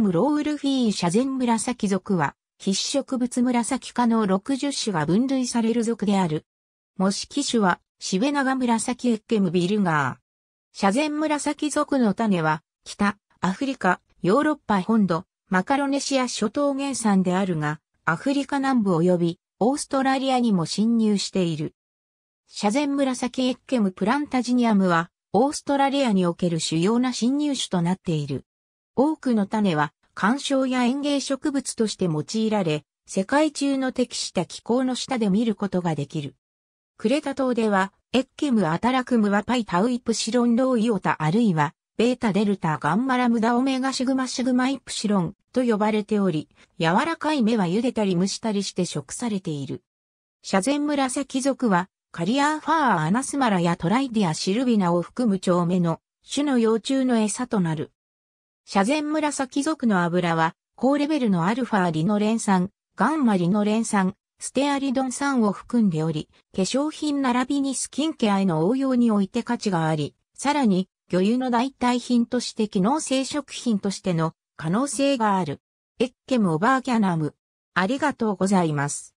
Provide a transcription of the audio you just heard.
ムロウルフィー社前紫属は、必植物紫科の60種が分類される属である。模式種は、シベナガ紫エッケムビルガー。社前紫属の種は、北、アフリカ、ヨーロッパ本土、マカロネシア諸島原産であるが、アフリカ南部及び、オーストラリアにも侵入している。社前紫エッケムプランタジニアムは、オーストラリアにおける主要な侵入種となっている。多くの種は観賞や園芸植物として用いられ、世界中の適した気候の下で見ることができる。クレタ島では、エッケムアタラクムはパイタウイプシロンローイオタあるいは、ベータデルタガンマラムダオメガシグマシグマイプシロンと呼ばれており、柔らかい芽は茹でたり蒸したりして食されている。シャゼン紫族は、カリアーファーアナスマラやトライディアシルビナを含む長芽の種の幼虫の餌となる。斜前紫族の油は、高レベルのアルファリノレン酸、ガンマリノレン酸、ステアリドン酸を含んでおり、化粧品並びにスキンケアへの応用において価値があり、さらに、魚油の代替品として機能性食品としての可能性がある。エッケムオバーキャナム。ありがとうございます。